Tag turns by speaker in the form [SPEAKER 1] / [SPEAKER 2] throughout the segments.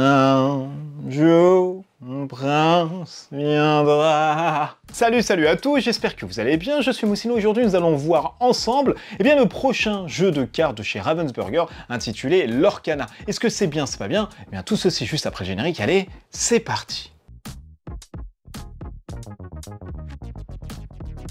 [SPEAKER 1] Un jour, prince viendra. Salut, salut à tous, j'espère que vous allez bien, je suis Moussino, aujourd'hui nous allons voir ensemble eh bien, le prochain jeu de cartes de chez Ravensburger intitulé L'Orcana. Est-ce que c'est bien, c'est pas bien eh bien tout ceci juste après générique, allez, c'est parti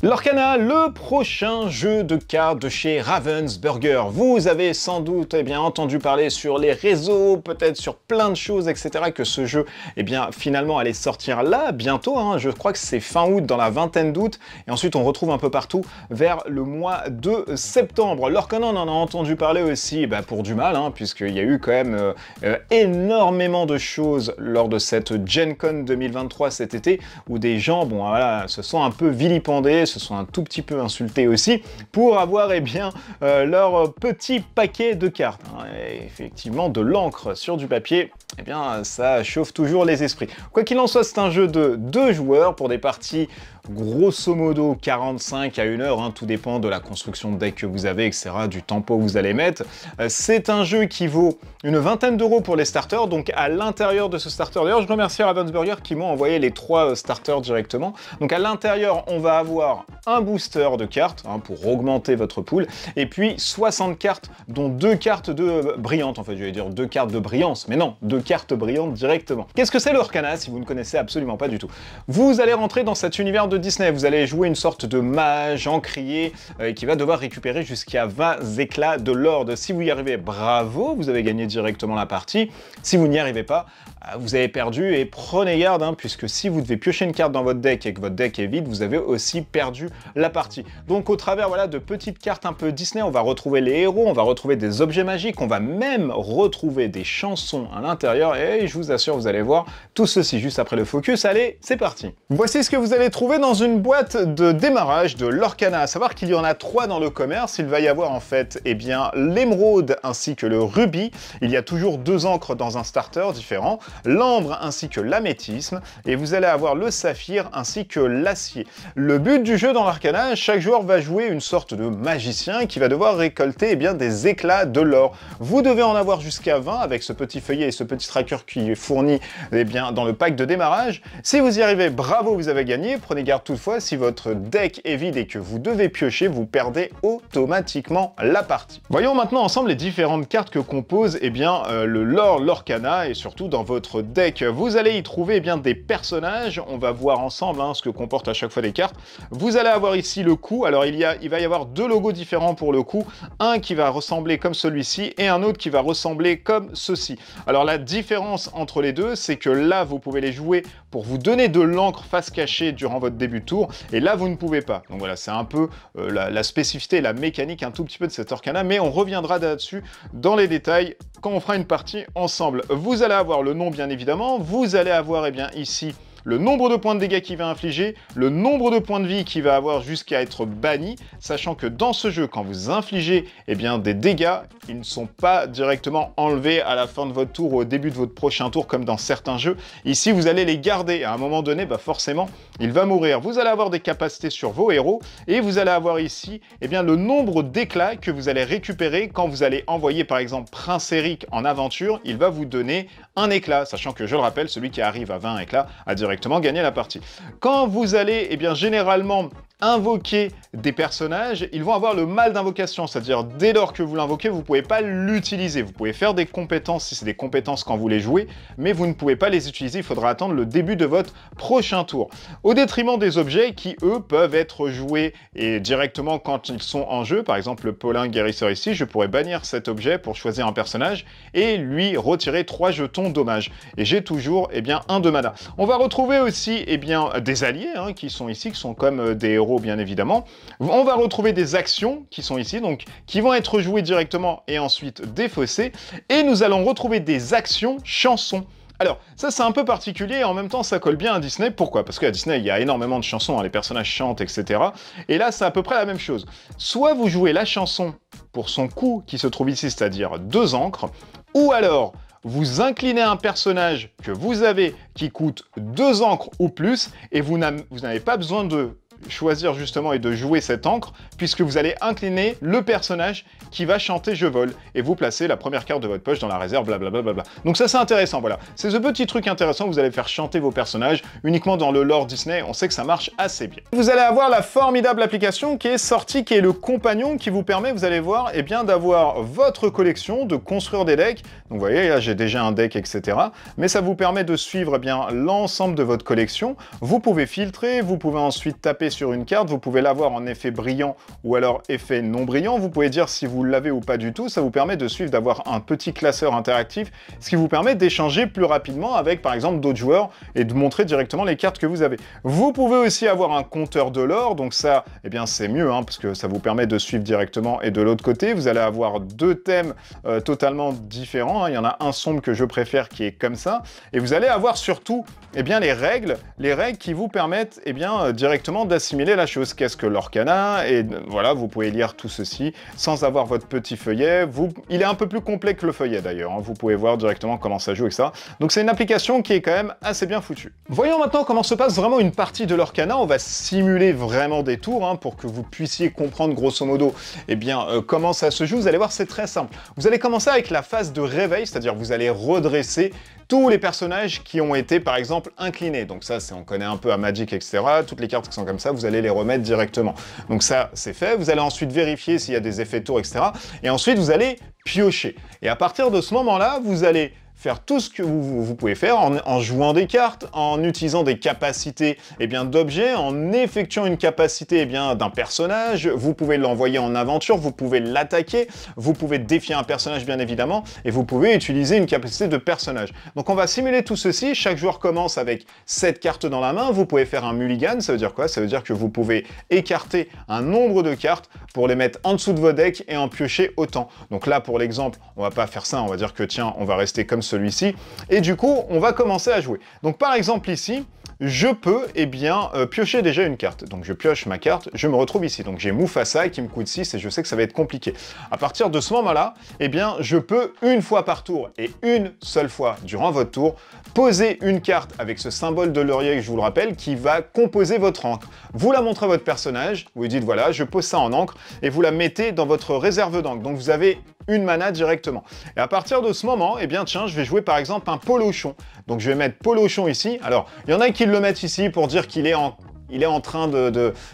[SPEAKER 1] L'Orcana, le prochain jeu de cartes de chez Ravensburger. Vous avez sans doute eh bien, entendu parler sur les réseaux, peut-être sur plein de choses, etc. que ce jeu, eh bien, finalement, allait sortir là, bientôt. Hein. Je crois que c'est fin août, dans la vingtaine d'août. Et ensuite, on retrouve un peu partout vers le mois de septembre. L'Orcana, on en a entendu parler aussi bah, pour du mal, hein, puisqu'il y a eu quand même euh, euh, énormément de choses lors de cette Gen Con 2023 cet été, où des gens bon, voilà, se sont un peu vilipendés, se sont un tout petit peu insultés aussi pour avoir eh bien, euh, leur petit paquet de cartes. Hein, effectivement, de l'encre sur du papier, eh bien, ça chauffe toujours les esprits. Quoi qu'il en soit, c'est un jeu de deux joueurs pour des parties grosso modo 45 à 1 heure, hein, tout dépend de la construction de deck que vous avez, etc., du tempo que vous allez mettre. Euh, c'est un jeu qui vaut une vingtaine d'euros pour les starters, donc à l'intérieur de ce starter, d'ailleurs je remercie Ravensburger qui m'ont envoyé les trois euh, starters directement, donc à l'intérieur on va avoir un booster de cartes hein, pour augmenter votre pool, et puis 60 cartes, dont deux cartes de brillante. en fait je vais dire deux cartes de brillance, mais non, deux cartes brillantes directement. Qu'est-ce que c'est le si vous ne connaissez absolument pas du tout Vous allez rentrer dans cet univers de Disney. Vous allez jouer une sorte de mage encrier euh, qui va devoir récupérer jusqu'à 20 éclats de l'ordre. Si vous y arrivez, bravo, vous avez gagné directement la partie. Si vous n'y arrivez pas, euh, vous avez perdu et prenez garde, hein, puisque si vous devez piocher une carte dans votre deck et que votre deck est vide, vous avez aussi perdu la partie. Donc au travers voilà, de petites cartes un peu Disney, on va retrouver les héros, on va retrouver des objets magiques, on va même retrouver des chansons à l'intérieur et je vous assure, vous allez voir tout ceci juste après le focus. Allez, c'est parti Voici ce que vous allez trouver dans une boîte de démarrage de l'Orcana, à savoir qu'il y en a trois dans le commerce. Il va y avoir en fait eh bien l'émeraude ainsi que le rubis. Il y a toujours deux encres dans un starter différent, l'ambre ainsi que l'améthisme, et vous allez avoir le saphir ainsi que l'acier. Le but du jeu dans l'Arcana, chaque joueur va jouer une sorte de magicien qui va devoir récolter eh bien, des éclats de l'or. Vous devez en avoir jusqu'à 20 avec ce petit feuillet et ce petit tracker qui est fourni eh bien, dans le pack de démarrage. Si vous y arrivez, bravo, vous avez gagné, prenez garde toutefois, si votre deck est vide et que vous devez piocher, vous perdez automatiquement la partie. Voyons maintenant ensemble les différentes cartes que compose eh bien, euh, le lore Lorcana, et surtout dans votre deck. Vous allez y trouver eh bien, des personnages, on va voir ensemble hein, ce que comportent à chaque fois les cartes. Vous allez avoir ici le coup, alors il, y a, il va y avoir deux logos différents pour le coup, un qui va ressembler comme celui-ci, et un autre qui va ressembler comme ceci. Alors la différence entre les deux, c'est que là, vous pouvez les jouer pour vous donner de l'encre face cachée durant votre début de tour. Et là, vous ne pouvez pas. Donc voilà, c'est un peu euh, la, spécificité, la mécanique un tout petit peu de cet Orcana, mais on reviendra là-dessus dans les détails quand on fera une partie ensemble. Vous allez avoir le nom, bien évidemment. Vous allez avoir, et eh bien, ici, le nombre de points de dégâts qu'il va infliger, le nombre de points de vie qu'il va avoir jusqu'à être banni, sachant que dans ce jeu, quand vous infligez eh bien, des dégâts, ils ne sont pas directement enlevés à la fin de votre tour ou au début de votre prochain tour, comme dans certains jeux. Ici, vous allez les garder. À un moment donné, bah forcément, il va mourir. Vous allez avoir des capacités sur vos héros, et vous allez avoir ici eh bien, le nombre d'éclats que vous allez récupérer quand vous allez envoyer, par exemple, Prince Eric en aventure. Il va vous donner un éclat, sachant que, je le rappelle, celui qui arrive à 20 éclats a directement gagner la partie. Quand vous allez, et eh bien, généralement invoquer des personnages, ils vont avoir le mal d'invocation, c'est-à-dire dès lors que vous l'invoquez, vous ne pouvez pas l'utiliser. Vous pouvez faire des compétences si c'est des compétences quand vous les jouez, mais vous ne pouvez pas les utiliser, il faudra attendre le début de votre prochain tour. Au détriment des objets qui, eux, peuvent être joués et directement quand ils sont en jeu, par exemple le Paulin Guérisseur ici, je pourrais bannir cet objet pour choisir un personnage et lui retirer trois jetons dommage. Et j'ai toujours eh bien, un de mana. On va retrouver aussi eh bien, des alliés hein, qui sont ici, qui sont comme euh, des bien évidemment. On va retrouver des actions qui sont ici, donc qui vont être jouées directement et ensuite défaussées. Et nous allons retrouver des actions chansons. Alors, ça c'est un peu particulier et en même temps ça colle bien à Disney. Pourquoi Parce qu'à Disney il y a énormément de chansons, hein, les personnages chantent, etc. Et là c'est à peu près la même chose. Soit vous jouez la chanson pour son coût qui se trouve ici, c'est-à-dire deux encres, ou alors vous inclinez un personnage que vous avez qui coûte deux encres ou plus et vous n'avez pas besoin de choisir justement et de jouer cette encre, puisque vous allez incliner le personnage qui va chanter Je vole, et vous placez la première carte de votre poche dans la réserve, blablabla. Donc ça c'est intéressant, voilà. C'est ce petit truc intéressant, vous allez faire chanter vos personnages, uniquement dans le lore Disney, on sait que ça marche assez bien. Vous allez avoir la formidable application qui est sortie, qui est le compagnon, qui vous permet, vous allez voir, et eh bien d'avoir votre collection, de construire des decks. Donc vous voyez, là j'ai déjà un deck, etc. Mais ça vous permet de suivre eh bien l'ensemble de votre collection. Vous pouvez filtrer, vous pouvez ensuite taper sur une carte, vous pouvez l'avoir en effet brillant ou alors effet non brillant. Vous pouvez dire si vous l'avez ou pas du tout. Ça vous permet de suivre, d'avoir un petit classeur interactif, ce qui vous permet d'échanger plus rapidement avec par exemple d'autres joueurs et de montrer directement les cartes que vous avez. Vous pouvez aussi avoir un compteur de l'or, donc ça, eh bien c'est mieux, hein, parce que ça vous permet de suivre directement. Et de l'autre côté, vous allez avoir deux thèmes euh, totalement différents. Hein. Il y en a un sombre que je préfère qui est comme ça. Et vous allez avoir surtout eh bien, les règles, les règles qui vous permettent eh bien, euh, directement d'assister simuler la chose. Qu'est-ce que l'Orcana Et voilà, vous pouvez lire tout ceci sans avoir votre petit feuillet. Il est un peu plus complet que le feuillet d'ailleurs. Hein. Vous pouvez voir directement comment ça joue, ça. Donc c'est une application qui est quand même assez bien foutue. Voyons maintenant comment se passe vraiment une partie de l'Orcana. On va simuler vraiment des tours hein, pour que vous puissiez comprendre grosso modo et eh bien, euh, comment ça se joue. Vous allez voir, c'est très simple. Vous allez commencer avec la phase de réveil, c'est-à-dire vous allez redresser tous les personnages qui ont été par exemple inclinés. Donc ça, c'est on connaît un peu à Magic, etc. Toutes les cartes qui sont comme ça, vous allez les remettre directement. Donc ça, c'est fait. Vous allez ensuite vérifier s'il y a des effets tours, etc. Et ensuite, vous allez piocher. Et à partir de ce moment-là, vous allez faire tout ce que vous, pouvez faire en, jouant des cartes, en utilisant des capacités et eh bien d'objets, en effectuant une capacité et eh bien d'un personnage, vous pouvez l'envoyer en aventure, vous pouvez l'attaquer, vous pouvez défier un personnage bien évidemment, et vous pouvez utiliser une capacité de personnage. Donc on va simuler tout ceci, chaque joueur commence avec cette cartes dans la main, vous pouvez faire un mulligan, ça veut dire quoi Ça veut dire que vous pouvez écarter un nombre de cartes pour les mettre en dessous de vos decks et en piocher autant. Donc là pour l'exemple, on va pas faire ça, on va dire que tiens, on va rester comme ce celui-ci. Et du coup, on va commencer à jouer. Donc par exemple ici, je peux et eh bien, euh, piocher déjà une carte. Donc je pioche ma carte, je me retrouve ici. Donc j'ai ça qui me coûte 6 et je sais que ça va être compliqué. À partir de ce moment-là, et eh bien, je peux une fois par tour et une seule fois durant votre tour, poser une carte avec ce symbole de laurier, je vous le rappelle, qui va composer votre encre. Vous la montrez à votre personnage, vous dites voilà, je pose ça en encre et vous la mettez dans votre réserve d'encre. Donc vous avez une mana directement. Et à partir de ce moment, eh bien tiens, je vais jouer par exemple un Polochon. Donc je vais mettre Polochon ici. Alors, il y en a qui le mettent ici pour dire qu'il est en il est en train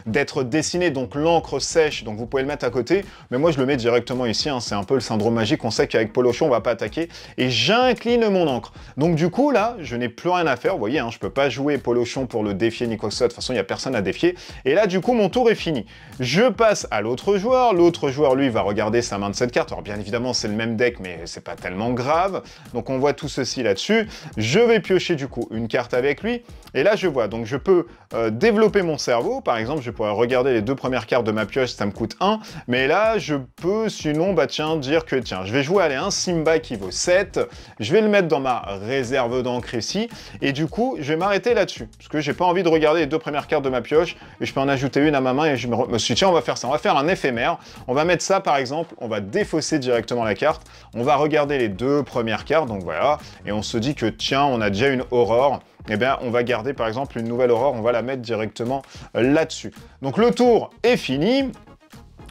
[SPEAKER 1] d'être dessiné, donc l'encre sèche, donc vous pouvez le mettre à côté, mais moi je le mets directement ici, hein. c'est un peu le syndrome magique, on sait qu'avec Polochon on va pas attaquer, et j'incline mon encre. Donc du coup là, je n'ai plus rien à faire, vous voyez, hein, je peux pas jouer Polochon pour le défier ni quoi que de toute façon il n'y a personne à défier, et là du coup mon tour est fini. Je passe à l'autre joueur, l'autre joueur lui va regarder sa main de cette carte, alors bien évidemment c'est le même deck, mais c'est pas tellement grave, donc on voit tout ceci là-dessus, je vais piocher du coup une carte avec lui, et là je vois, donc je peux euh, développer mon cerveau, par exemple, je pourrais regarder les deux premières cartes de ma pioche, ça me coûte 1, mais là, je peux sinon, bah tiens, dire que tiens, je vais jouer, à un Simba qui vaut 7, je vais le mettre dans ma réserve d'encre ici, et du coup, je vais m'arrêter là-dessus, parce que j'ai pas envie de regarder les deux premières cartes de ma pioche, et je peux en ajouter une à ma main, et je me suis dit, tiens, on va faire ça, on va faire un éphémère, on va mettre ça, par exemple, on va défausser directement la carte, on va regarder les deux premières cartes, donc voilà, et on se dit que tiens, on a déjà une aurore, eh on va garder par exemple une nouvelle aurore, on va la mettre directement euh, là-dessus. Donc le tour est fini.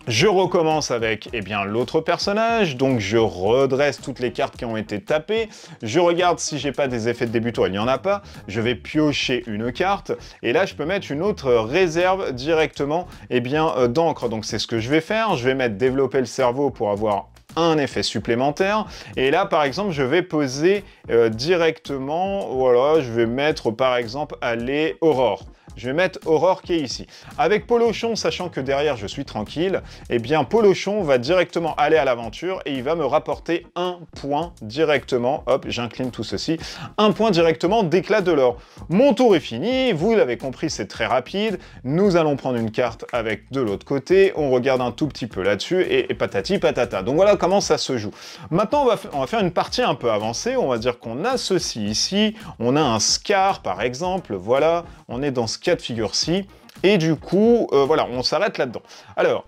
[SPEAKER 1] Je recommence avec eh bien l'autre personnage, donc je redresse toutes les cartes qui ont été tapées, je regarde si j'ai pas des effets de débutant, il n'y en a pas, je vais piocher une carte, et là je peux mettre une autre réserve directement eh bien euh, d'encre. Donc c'est ce que je vais faire, je vais mettre développer le cerveau pour avoir un effet supplémentaire. Et là, par exemple, je vais poser euh, directement, voilà, je vais mettre par exemple aller Aurore. Je vais mettre Aurore qui est ici. Avec Polochon, sachant que derrière je suis tranquille, eh bien Polochon va directement aller à l'aventure et il va me rapporter un point directement. Hop, j'incline tout ceci. Un point directement d'éclat de l'or. Mon tour est fini, vous l'avez compris, c'est très rapide. Nous allons prendre une carte avec de l'autre côté, on regarde un tout petit peu là-dessus et, patati patata. Donc voilà comment ça se joue. Maintenant, on va, on va faire une partie un peu avancée. On va dire qu'on a ceci ici, on a un Scar par exemple, voilà, on est dans Scar de figure-ci. Et du coup, euh, voilà, on s'arrête là-dedans. Alors,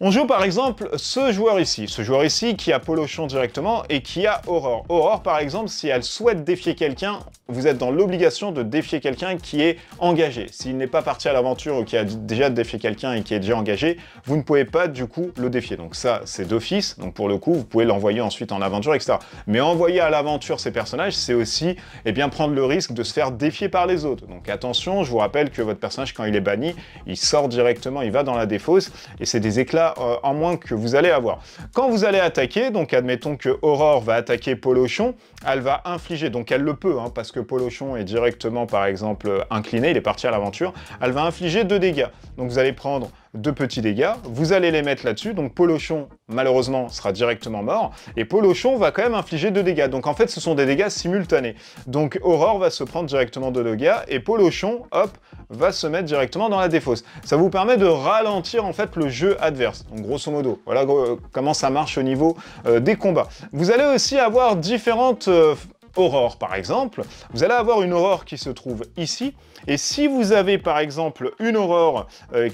[SPEAKER 1] on joue par exemple ce joueur ici, ce joueur ici qui a Polochon directement et qui a Aurore. Aurore par exemple, si elle souhaite défier quelqu'un, vous êtes dans l'obligation de défier quelqu'un qui est engagé. S'il n'est pas parti à l'aventure ou qui a déjà défié quelqu'un et qui est déjà engagé, vous ne pouvez pas du coup le défier. Donc ça c'est d'office, donc pour le coup vous pouvez l'envoyer ensuite en aventure, etc. Mais envoyer à l'aventure ces personnages, c'est aussi eh bien, prendre le risque de se faire défier par les autres. Donc attention, je vous rappelle que votre personnage quand il est banni, il sort directement, il va dans la défausse et c'est des éclats euh, en moins que vous allez avoir. Quand vous allez attaquer, donc admettons que Aurore va attaquer Polochon, elle va infliger, donc elle le peut, hein, parce que Polochon est directement par exemple incliné, il est parti à l'aventure, elle va infliger deux dégâts. Donc vous allez prendre de petits dégâts, vous allez les mettre là-dessus, donc Polochon, malheureusement, sera directement mort, et Polochon va quand même infliger deux dégâts, donc en fait, ce sont des dégâts simultanés. Donc Aurore va se prendre directement deux dégâts, et Polochon, hop, va se mettre directement dans la défausse. Ça vous permet de ralentir, en fait, le jeu adverse, donc grosso modo. Voilà euh, comment ça marche au niveau euh, des combats. Vous allez aussi avoir différentes... Euh, aurores, par exemple, vous allez avoir une aurore qui se trouve ici, et si vous avez par exemple une aurore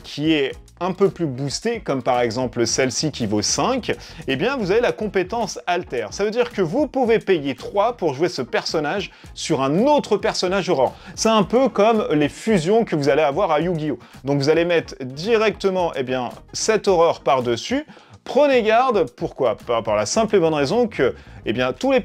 [SPEAKER 1] qui est un peu plus boosté, comme par exemple celle-ci qui vaut 5, eh bien vous avez la compétence Alter. Ça veut dire que vous pouvez payer 3 pour jouer ce personnage sur un autre personnage rang C'est un peu comme les fusions que vous allez avoir à Yu-Gi-Oh! Donc vous allez mettre directement eh bien, cette horreur par-dessus, Prenez garde, pourquoi Par, la simple et bonne raison que eh bien, tous les,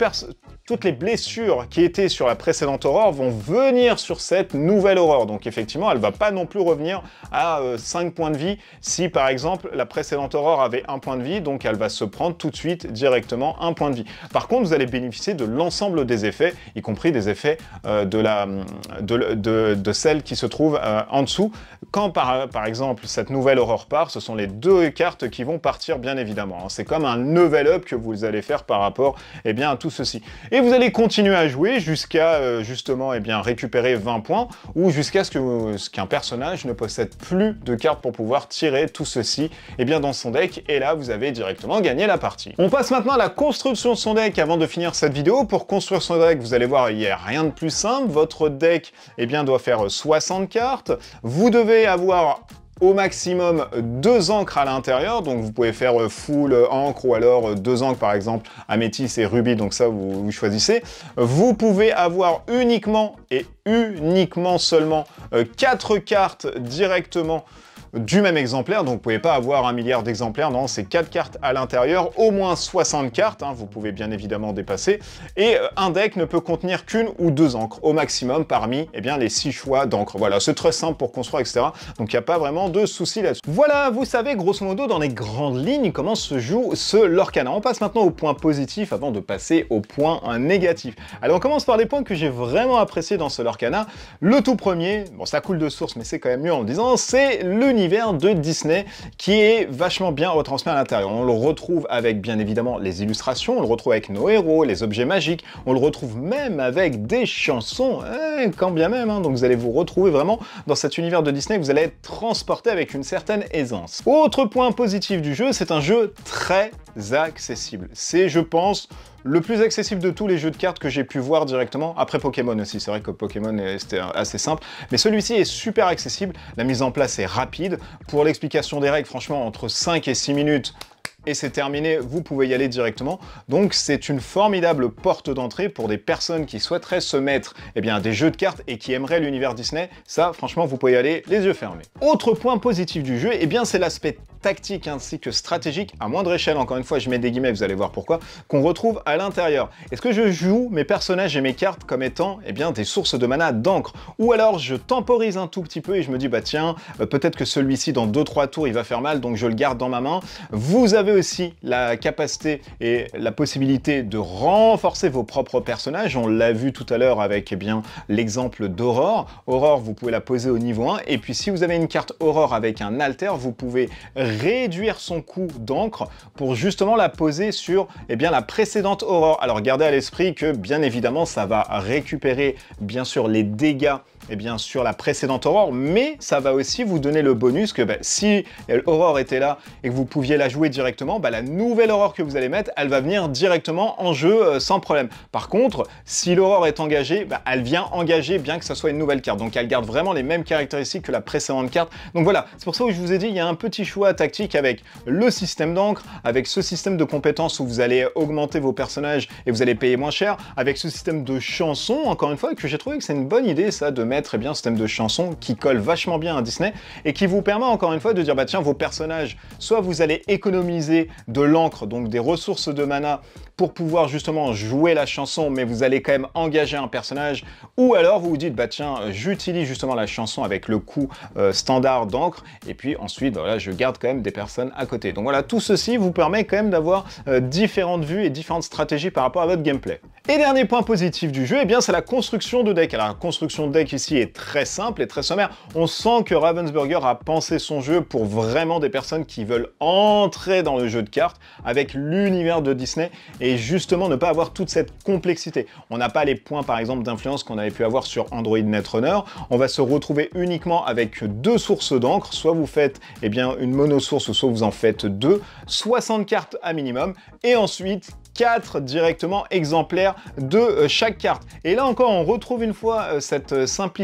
[SPEAKER 1] toutes les blessures qui étaient sur la précédente aurore vont venir sur cette nouvelle aurore. Donc effectivement, elle va pas non plus revenir à 5 euh, points de vie si par exemple la précédente aurore avait un point de vie, donc elle va se prendre tout de suite directement un point de vie. Par contre, vous allez bénéficier de l'ensemble des effets, y compris des effets euh, de, celle qui se trouve euh, en dessous. Quand par, exemple cette nouvelle aurore part, ce sont les deux cartes qui vont partir bien évidemment. Hein. C'est comme un level up que vous allez faire par rapport eh bien, à tout ceci et vous allez continuer à jouer jusqu'à euh, justement eh bien, récupérer 20 points ou jusqu'à ce qu'un ce personnage ne possède plus de cartes pour pouvoir tirer tout ceci eh bien, dans son deck et là vous avez directement gagné la partie. On passe maintenant à la construction de son deck avant de finir cette vidéo. Pour construire son deck, vous allez voir, il n'y a rien de plus simple. Votre deck eh bien, doit faire 60 cartes. Vous devez avoir au maximum deux encres à l'intérieur, donc vous pouvez faire euh, full euh, encre ou alors euh, deux encres par exemple améthyste et rubis, donc ça vous choisissez. Vous pouvez avoir uniquement et uniquement seulement quatre cartes directement du même exemplaire, donc vous pouvez pas avoir un milliard d'exemplaires, non, c'est quatre cartes à l'intérieur, au moins 60 cartes, hein, vous pouvez bien évidemment dépasser, et euh, un deck ne peut contenir qu'une ou deux encres, au maximum parmi eh bien, les six choix d'encre. Voilà, c'est très simple pour construire, etc. Donc il n'y a pas vraiment de souci là-dessus. Voilà, vous savez grosso modo dans les grandes lignes comment se joue ce Lorcana. On passe maintenant au point positif avant de passer au point négatif. Alors on commence par les points que j'ai vraiment appréciés dans ce Lorcana. Le tout premier, bon ça coule de source mais c'est quand même mieux en le disant, c'est le niveau Hein, de Disney qui est vachement bien retransmis à l'intérieur. On le retrouve avec bien évidemment les illustrations, on le retrouve avec nos héros, les objets magiques, on le retrouve même avec des chansons, hein, quand bien même, hein. donc vous allez vous retrouver vraiment dans cet univers de Disney, vous allez être transporté avec une certaine aisance. Autre point positif du jeu, c'est un jeu très accessible. C'est, je pense, le plus accessible de tous les jeux de cartes que j'ai pu voir directement, après Pokémon aussi, c'est vrai que Pokémon c'était assez simple, mais celui-ci est super accessible, la mise en place est rapide, pour l'explication des règles, franchement, entre 5 et 6 minutes, et c'est terminé, vous pouvez y aller directement. Donc c'est une formidable porte d'entrée pour des personnes qui souhaiteraient se mettre eh bien, à des jeux de cartes et qui aimeraient l'univers Disney. Ça, franchement, vous pouvez y aller les yeux fermés. Autre point positif du jeu, eh bien c'est l'aspect tactique ainsi hein, que stratégique à moindre échelle, encore une fois je mets des guillemets, vous allez voir pourquoi, qu'on retrouve à l'intérieur. Est-ce que je joue mes personnages et mes cartes comme étant et eh bien, des sources de mana d'encre Ou alors je temporise un tout petit peu et je me dis bah tiens, euh, peut-être que celui-ci dans 2-3 tours il va faire mal donc je le garde dans ma main. Vous avez aussi la capacité et la possibilité de renforcer vos propres personnages, on l'a vu tout à l'heure avec eh bien l'exemple d'Aurore. Aurore, vous pouvez la poser au niveau 1 et puis si vous avez une carte Aurore avec un alter, vous pouvez réduire son coût d'encre pour justement la poser sur eh bien, la précédente aurore. Alors gardez à l'esprit que bien évidemment ça va récupérer bien sûr les dégâts et eh bien, sûr la précédente Aurore, mais ça va aussi vous donner le bonus que bah, si l'Aurore était là et que vous pouviez la jouer directement, bah, la nouvelle Aurore que vous allez mettre, elle va venir directement en jeu euh, sans problème. Par contre, si l'Aurore est engagée, bah, elle vient engager bien que ça soit une nouvelle carte. Donc elle garde vraiment les mêmes caractéristiques que la précédente carte. Donc voilà, c'est pour ça que je vous ai dit, il y a un petit choix tactique avec le système d'encre, avec ce système de compétences où vous allez augmenter vos personnages et vous allez payer moins cher, avec ce système de chansons, encore une fois, que j'ai trouvé que c'est une bonne idée ça de mettre et eh bien, ce thème de chanson qui colle vachement bien à Disney et qui vous permet encore une fois de dire bah tiens vos personnages, soit vous allez économiser de l'encre, donc des ressources de mana pour pouvoir justement jouer la chanson mais vous allez quand même engager un personnage ou alors vous vous dites bah tiens j'utilise justement la chanson avec le coût euh, standard d'encre et puis ensuite voilà je garde quand même des personnes à côté. Donc voilà tout ceci vous permet quand même d'avoir euh, différentes vues et différentes stratégies par rapport à votre gameplay. Et dernier point positif du jeu, et eh bien c'est la construction de deck. Alors la construction de deck ici est très simple et très sommaire. On sent que Ravensburger a pensé son jeu pour vraiment des personnes qui veulent entrer dans le jeu de cartes avec l'univers de Disney et justement ne pas avoir toute cette complexité. On n'a pas les points par exemple d'influence qu'on avait pu avoir sur Android Netrunner. On va se retrouver uniquement avec deux sources d'encre. Soit vous faites eh bien, une monosource, soit vous en faites deux. 60 cartes à minimum et ensuite 4 directement exemplaires de euh, chaque carte. Et là encore, on retrouve une fois euh, cette euh, simple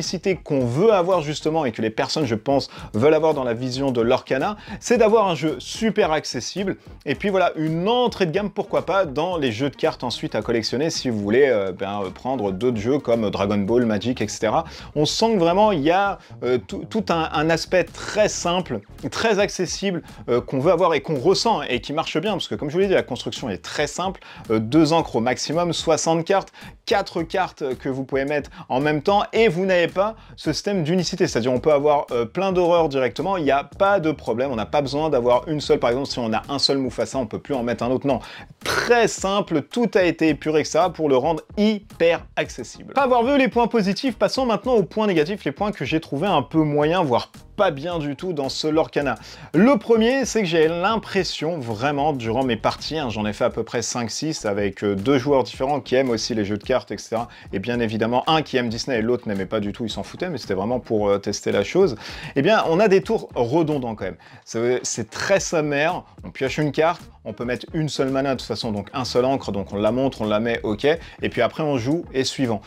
[SPEAKER 1] qu'on veut avoir justement et que les personnes, je pense, veulent avoir dans la vision de l'Orcana, c'est d'avoir un jeu super accessible et puis voilà, une entrée de gamme, pourquoi pas, dans les jeux de cartes ensuite à collectionner si vous voulez euh, ben, euh, prendre d'autres jeux comme Dragon Ball, Magic, etc. On sent que vraiment il y a euh, tout un, aspect très simple, très accessible qu'on veut avoir et qu'on ressent et qui marche bien parce que comme je vous l'ai dit, la construction est très simple, deux encres au maximum, 60 cartes, quatre cartes que vous pouvez mettre en même temps et vous n'avez pas ce système d'unicité, c'est-à-dire on peut avoir euh, plein d'horreurs directement, il n'y a pas de problème, on n'a pas besoin d'avoir une seule, par exemple si on a un seul moufassa on peut plus en mettre un autre, non. Très simple, tout a été épuré que ça pour le rendre hyper accessible. avoir vu les points positifs, passons maintenant aux points négatifs, les points que j'ai trouvé un peu moyen, voire pas bien du tout dans ce Lorcana. Le premier, c'est que j'ai l'impression vraiment, durant mes parties, hein, j'en ai fait à peu près 5-6 avec euh, deux joueurs différents qui aiment aussi les jeux de cartes, etc. Et bien évidemment, un qui aime Disney et l'autre n'aimait pas du tout, il s'en foutait, mais c'était vraiment pour euh, tester la chose. Eh bien, on a des tours redondants quand même. C'est très sommaire, on pioche une carte, on peut mettre une seule mana de toute façon, donc un seul encre, donc on la montre, on la met, ok, et puis après on joue et suivant.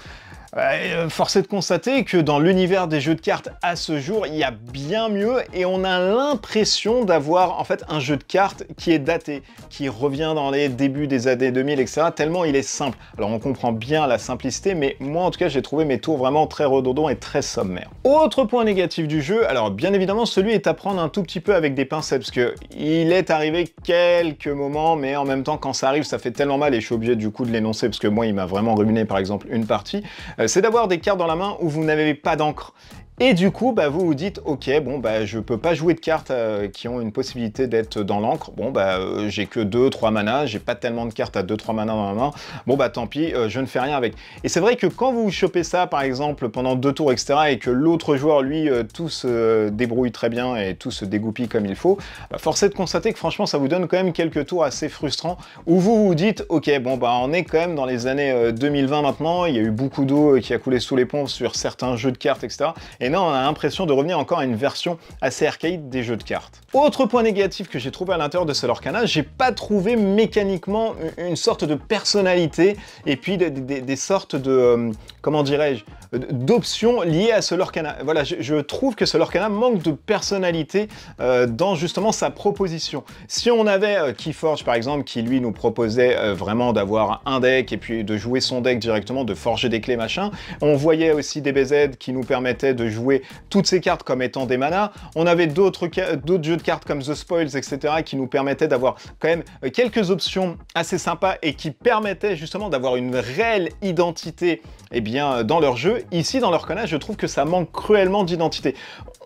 [SPEAKER 1] Euh, force est de constater que dans l'univers des jeux de cartes à ce jour, il y a bien mieux et on a l'impression d'avoir en fait un jeu de cartes qui est daté, qui revient dans les débuts des années 2000, etc. tellement il est simple. Alors on comprend bien la simplicité, mais moi en tout cas j'ai trouvé mes tours vraiment très redondants et très sommaires. Autre point négatif du jeu, alors bien évidemment celui est à prendre un tout petit peu avec des pincettes, parce que il est arrivé quelques moments, mais en même temps quand ça arrive ça fait tellement mal et je suis obligé du coup de l'énoncer, parce que moi il m'a vraiment ruiné par exemple une partie. Euh, euh, c'est d'avoir des cartes dans la main où vous n'avez pas d'encre. Et du coup, bah, vous vous dites, ok, bon, bah, je peux pas jouer de cartes euh, qui ont une possibilité d'être dans l'encre. Bon, bah, euh, j'ai que 2-3 manas, j'ai pas tellement de cartes à 2-3 manas dans ma main. Bon, bah, tant pis, euh, je ne fais rien avec. Et c'est vrai que quand vous chopez ça, par exemple, pendant deux tours, etc., et que l'autre joueur, lui, tout se débrouille très bien et tout se dégoupille comme il faut, bah, force est de constater que franchement, ça vous donne quand même quelques tours assez frustrants où vous vous dites, ok, bon, bah, on est quand même dans les années 2020 maintenant, il y a eu beaucoup d'eau qui a coulé sous les ponts sur certains jeux de cartes, etc. Et non, on a l'impression de revenir encore à une version assez arcade des jeux de cartes. Autre point négatif que j'ai trouvé à l'intérieur de ce Lorcana, j'ai pas trouvé mécaniquement une sorte de personnalité et puis des, sortes de, euh, comment dirais-je, euh, d'options liées à ce Lorcana. Voilà, je, trouve que ce Lorcana manque de personnalité euh, dans justement sa proposition. Si on avait Keyforge par exemple, qui lui nous proposait vraiment d'avoir un deck et puis de jouer son deck directement, de forger des clés machin, on voyait aussi des BZ qui nous permettaient de jouer toutes ces cartes comme étant des manas. On avait d'autres jeux de cartes comme The Spoils, etc., qui nous permettaient d'avoir quand même euh, quelques options assez sympas et qui permettaient justement d'avoir une réelle identité et eh bien, euh, dans leur jeu. Ici, dans leur connage, je trouve que ça manque cruellement d'identité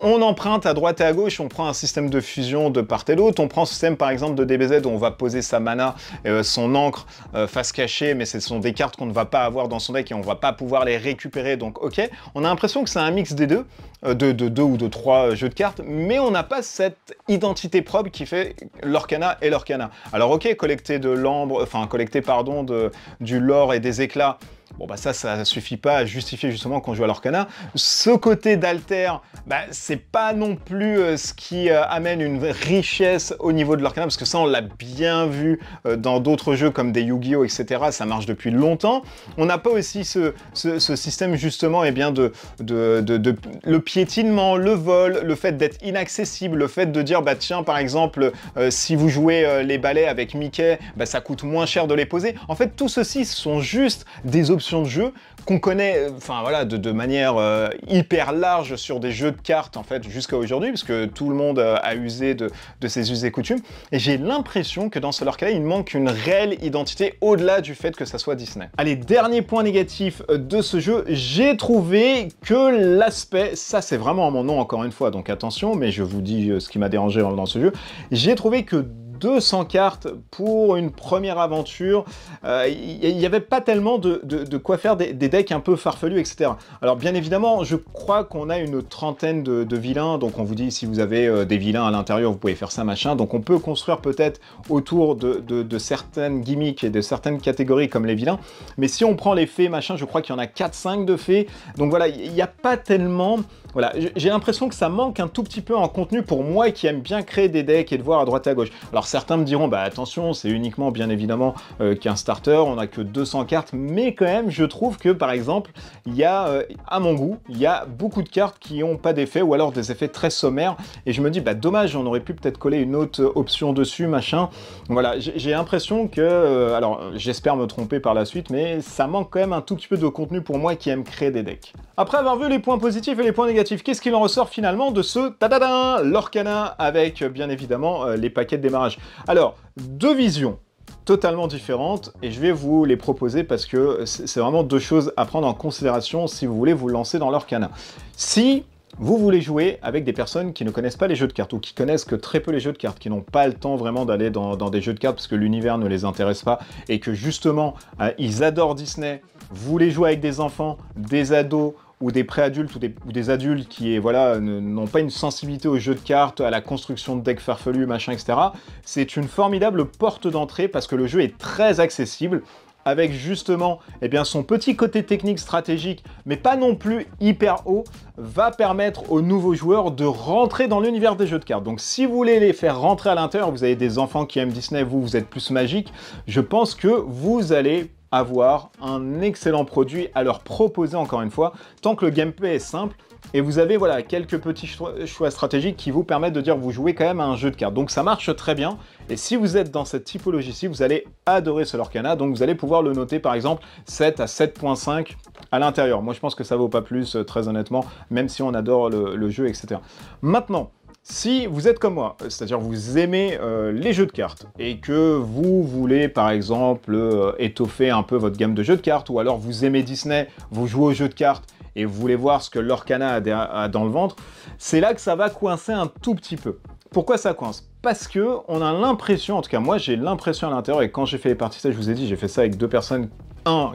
[SPEAKER 1] on emprunte à droite et à gauche, on prend un système de fusion de part et d'autre, on prend un système par exemple de DBZ où on va poser sa mana, euh, son encre euh, face cachée, mais ce sont des cartes qu'on ne va pas avoir dans son deck et on va pas pouvoir les récupérer, donc ok. On a l'impression que c'est un mix des deux, euh, de, deux ou de trois jeux de cartes, mais on n'a pas cette identité propre qui fait l'Orcana et l'Orcana. Alors ok, collecter de l'ambre, enfin collecter pardon du lore et des éclats, Bon bah ça, ça suffit pas à justifier justement qu'on joue à l'Orcana. Ce côté d'Alter, bah c'est pas non plus euh, ce qui euh, amène une richesse au niveau de l'Orcana, parce que ça on l'a bien vu euh, dans d'autres jeux comme des Yu-Gi-Oh etc. Ça marche depuis longtemps. On n'a pas aussi ce, système justement et eh bien de, de, le piétinement, le vol, le fait d'être inaccessible, le fait de dire bah tiens par exemple si vous jouez les balais avec Mickey, bah, ça coûte moins cher de les poser. En fait tout ceci sont juste des options de jeu qu'on connaît euh, enfin voilà, de, manière euh, hyper large sur des jeux de cartes en fait jusqu'à aujourd'hui, puisque tout le monde euh, a usé de, ses us et coutumes. Et j'ai l'impression que dans Solar Calais, il manque une réelle identité au-delà du fait que ça soit Disney. Allez, dernier point négatif de ce jeu, j'ai trouvé que l'aspect, ça c'est vraiment à mon nom encore une fois, donc attention, mais je vous dis ce qui m'a dérangé dans ce jeu, j'ai trouvé que 200 cartes pour une première aventure. Euh, il n'y avait pas tellement de, quoi faire des, decks un peu farfelus, etc. Alors bien évidemment, je crois qu'on a une trentaine de, vilains, donc on vous dit si vous avez euh, des vilains à l'intérieur, vous pouvez faire ça, machin. Donc on peut construire peut-être autour de, certaines gimmicks et de certaines catégories comme les vilains. Mais si on prend les fées, machin, je crois qu'il y en a 4-5 de fées. Donc voilà, il n'y a pas tellement voilà, j'ai l'impression que ça manque un tout petit peu en contenu pour moi qui aime bien créer des decks et de voir à droite à gauche. Alors certains me diront, bah attention, c'est uniquement bien évidemment euh, qu'un starter, on n'a que 200 cartes, mais quand même, je trouve que par exemple, il y a, euh, à mon goût, il y a beaucoup de cartes qui n'ont pas d'effet ou alors des effets très sommaires, et je me dis, bah dommage, on aurait pu peut-être coller une autre euh, option dessus, machin. Voilà, j'ai l'impression que, alors j'espère me tromper par la suite, mais ça manque quand même un tout petit peu de contenu pour moi qui aime créer des decks. Après avoir vu les points positifs et les points négatifs, Qu'est-ce qu'il en ressort finalement de ce leur Lorcana avec euh, bien évidemment euh, les paquets de démarrage Alors, deux visions totalement différentes et je vais vous les proposer parce que euh, c'est vraiment deux choses à prendre en considération si vous voulez vous lancer dans l'Orcana. Si vous voulez jouer avec des personnes qui ne connaissent pas les jeux de cartes ou qui connaissent que très peu les jeux de cartes, qui n'ont pas le temps vraiment d'aller dans, des jeux de cartes parce que l'univers ne les intéresse pas et que justement ils adorent Disney, vous voulez jouer avec des enfants, des ados ou des pré ou ou des adultes qui voilà, n'ont pas une sensibilité au jeu de cartes, à la construction de decks farfelus, machin, etc. C'est une formidable porte d'entrée parce que le jeu est très accessible avec justement eh bien, son petit côté technique stratégique, mais pas non plus hyper haut, va permettre aux nouveaux joueurs de rentrer dans l'univers des jeux de cartes. Donc si vous voulez les faire rentrer à l'intérieur, vous avez des enfants qui aiment Disney, vous, vous êtes plus magique, je pense que vous allez avoir un excellent produit à leur proposer encore une fois, tant que le gameplay est simple. Et vous avez voilà quelques petits choix stratégiques qui vous permettent de dire vous jouez quand même à un jeu de cartes. Donc ça marche très bien. Et si vous êtes dans cette typologie-ci, vous allez adorer ce Lorcana. Donc vous allez pouvoir le noter par exemple 7 à 7.5 à l'intérieur. Moi je pense que ça vaut pas plus euh, très honnêtement, même si on adore le jeu, etc. Maintenant, si vous êtes comme moi, c'est-à-dire vous aimez euh, les jeux de cartes et que vous voulez par exemple euh, étoffer un peu votre gamme de jeux de cartes ou alors vous aimez Disney, vous jouez aux jeux de cartes et vous voulez voir ce que l'Orcana a dans le ventre, c'est là que ça va coincer un tout petit peu. Pourquoi ça coince Parce que on a l'impression, en tout cas moi j'ai l'impression à l'intérieur, et quand j'ai fait les parties, ça je vous ai dit, j'ai fait ça avec deux personnes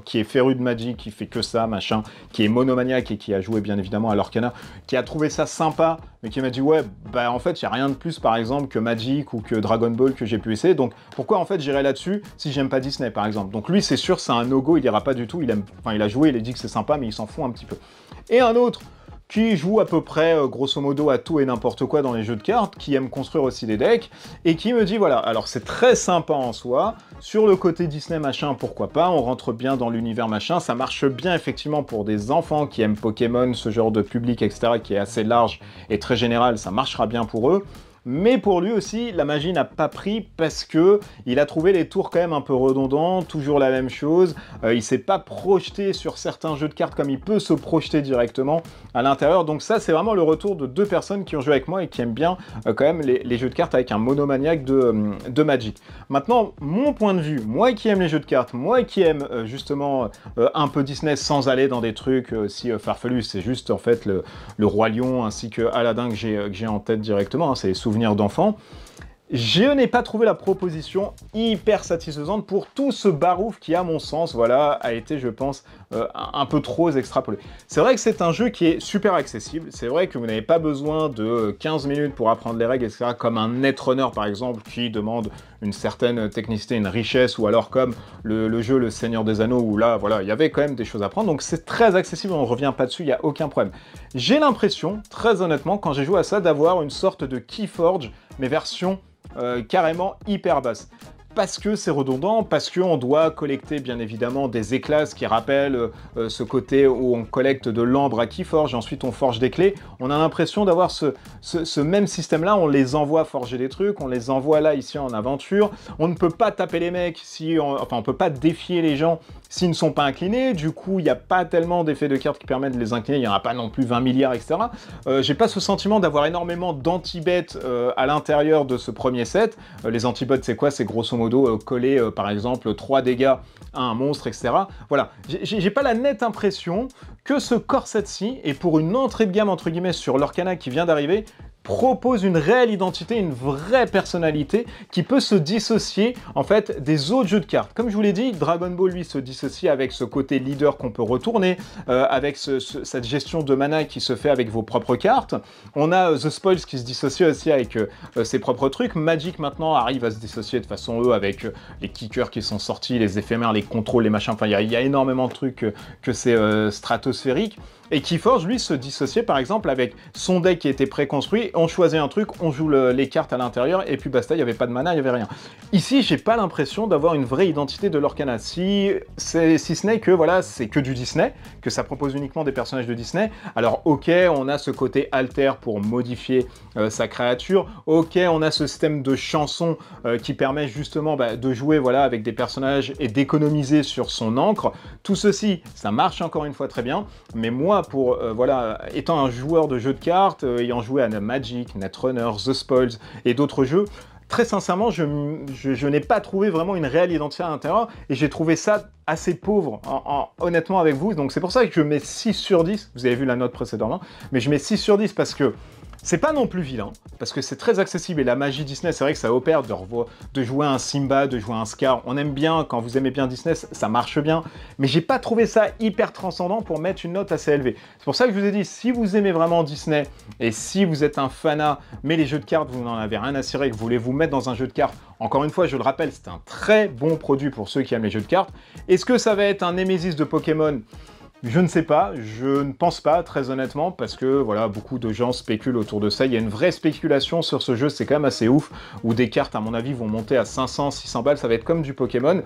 [SPEAKER 1] qui est féru de Magic, qui fait que ça, machin, qui est monomaniaque et qui a joué bien évidemment à l'Orcana, qui a trouvé ça sympa, mais qui m'a dit ouais, bah en fait, a rien de plus par exemple que Magic ou que Dragon Ball que j'ai pu essayer, donc pourquoi en fait j'irai là-dessus si j'aime pas Disney par exemple Donc lui, c'est sûr, c'est un no-go, il ira pas du tout, il aime, enfin, il a joué, il a dit que c'est sympa, mais il s'en fout un petit peu. Et un autre qui joue à peu près euh, grosso modo à tout et n'importe quoi dans les jeux de cartes, qui aime construire aussi des decks, et qui me dit voilà, alors c'est très sympa en soi, sur le côté Disney machin, pourquoi pas, on rentre bien dans l'univers machin, ça marche bien effectivement pour des enfants qui aiment Pokémon, ce genre de public, etc., qui est assez large et très général, ça marchera bien pour eux, mais pour lui aussi, la magie n'a pas pris parce que il a trouvé les tours quand même un peu redondants, toujours la même chose. Euh, il s'est pas projeté sur certains jeux de cartes comme il peut se projeter directement à l'intérieur. Donc ça, c'est vraiment le retour de deux personnes qui ont joué avec moi et qui aiment bien euh, quand même les, jeux de cartes avec un monomaniaque de, euh, de Magic. Maintenant, mon point de vue, moi qui aime les jeux de cartes, moi qui aime justement un peu Disney sans aller dans des trucs si farfelus, c'est juste en fait le, Roi Lion ainsi que Aladdin que j'ai en tête directement. Hein, c'est souvent d'enfant. Je n'ai pas trouvé la proposition hyper satisfaisante pour tout ce barouf qui, à mon sens, voilà, a été, je pense, euh, un peu trop extrapolé. C'est vrai que c'est un jeu qui est super accessible, c'est vrai que vous n'avez pas besoin de 15 minutes pour apprendre les règles, etc., comme un Netrunner par exemple, qui demande une certaine technicité, une richesse, ou alors comme le, jeu Le Seigneur des Anneaux, où là, voilà, il y avait quand même des choses à prendre, donc c'est très accessible, on ne revient pas dessus, il n'y a aucun problème. J'ai l'impression, très honnêtement, quand j'ai joué à ça, d'avoir une sorte de Keyforge, mais version euh, carrément hyper basse parce que c'est redondant, parce on doit collecter bien évidemment des éclats, qui rappellent euh, ce côté où on collecte de l'ambre à qui forge, ensuite on forge des clés, on a l'impression d'avoir ce, même système-là, on les envoie forger des trucs, on les envoie là, ici, en aventure, on ne peut pas taper les mecs, si on, enfin on peut pas défier les gens s'ils ne sont pas inclinés, du coup il n'y a pas tellement d'effets de cartes qui permettent de les incliner, il n'y en a pas non plus 20 milliards, etc. Euh, j'ai pas ce sentiment d'avoir énormément danti euh, à l'intérieur de ce premier set, les anti c'est quoi C'est grosso modo euh, coller euh, par exemple trois dégâts à un monstre, etc. Voilà, j'ai pas la nette impression que ce corset-ci, est pour une entrée de gamme entre guillemets sur l'Orcana qui vient d'arriver, propose une réelle identité, une vraie personnalité qui peut se dissocier en fait des autres jeux de cartes. Comme je vous l'ai dit, Dragon Ball lui se dissocie avec ce côté leader qu'on peut retourner, euh, avec cette gestion de mana qui se fait avec vos propres cartes. On a euh, The Spoils qui se dissocie aussi avec euh, ses propres trucs. Magic maintenant arrive à se dissocier de façon eux avec les kickers qui sont sortis, les éphémères, les contrôles, les machins. Enfin, il y, a énormément de trucs que c'est stratosphérique. Et forge lui, se dissocier par exemple avec son deck qui était préconstruit, on choisit un truc, on joue les cartes à l'intérieur, et puis basta, il n'y avait pas de mana, il n'y avait rien. Ici, j'ai pas l'impression d'avoir une vraie identité de l'Orcana. Si, ce n'est que voilà, c'est que du Disney, que ça propose uniquement des personnages de Disney, alors ok, on a ce côté alter pour modifier euh, sa créature, ok, on a ce système de chansons euh, qui permet justement bah, de jouer voilà, avec des personnages et d'économiser sur son encre. Tout ceci, ça marche encore une fois très bien, mais moi, pour, euh, voilà, étant un joueur de jeux de cartes, euh, ayant joué à Magic, Netrunner, The Spoils et d'autres jeux, très sincèrement, je, n'ai pas trouvé vraiment une réelle identité à l'intérieur et j'ai trouvé ça assez pauvre, honnêtement, avec vous. Donc c'est pour ça que je mets 6 sur 10. Vous avez vu la note précédemment, mais je mets 6 sur 10 parce que c'est pas non plus vilain, parce que c'est très accessible et la magie Disney, c'est vrai que ça opère de, de jouer un Simba, de jouer un Scar. On aime bien, quand vous aimez bien Disney, ça marche bien. Mais j'ai pas trouvé ça hyper transcendant pour mettre une note assez élevée. C'est pour ça que je vous ai dit, si vous aimez vraiment Disney et si vous êtes un fanat, mais les jeux de cartes, vous n'en avez rien à cirer, que vous voulez vous mettre dans un jeu de cartes, encore une fois, je le rappelle, c'est un très bon produit pour ceux qui aiment les jeux de cartes. Est-ce que ça va être un Nemesis de Pokémon je ne sais pas, je ne pense pas très honnêtement parce que voilà, beaucoup de gens spéculent autour de ça. Il y a une vraie spéculation sur ce jeu, c'est quand même assez ouf. Où des cartes, à mon avis, vont monter à 500, 600 balles, ça va être comme du Pokémon.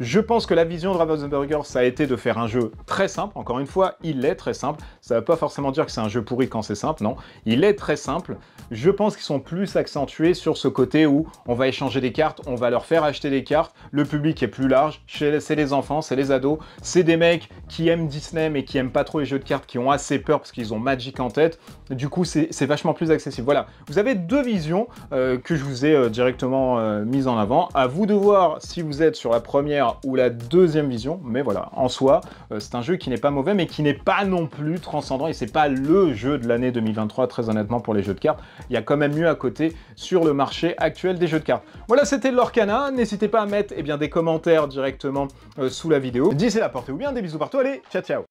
[SPEAKER 1] Je pense que la vision de Ravensburger, ça a été de faire un jeu très simple. Encore une fois, il est très simple. Ça ne veut pas forcément dire que c'est un jeu pourri quand c'est simple, non. Il est très simple. Je pense qu'ils sont plus accentués sur ce côté où on va échanger des cartes, on va leur faire acheter des cartes. Le public est plus large. C'est les enfants, c'est les ados, c'est des mecs qui aiment Disney et qui aiment pas trop les jeux de cartes, qui ont assez peur parce qu'ils ont Magic en tête, du coup c'est vachement plus accessible. Voilà, vous avez deux visions euh, que je vous ai euh, directement euh, mises en avant. À vous de voir si vous êtes sur la première ou la deuxième vision, mais voilà, en soi, c'est un jeu qui n'est pas mauvais mais qui n'est pas non plus transcendant et c'est pas le jeu de l'année 2023 très honnêtement pour les jeux de cartes. Il y a quand même mieux à côté sur le marché actuel des jeux de cartes. Voilà, c'était l'Orcana. N'hésitez pas à mettre eh bien, des commentaires directement sous la vidéo. D'ici là, portez-vous bien, des bisous partout, allez, ciao ciao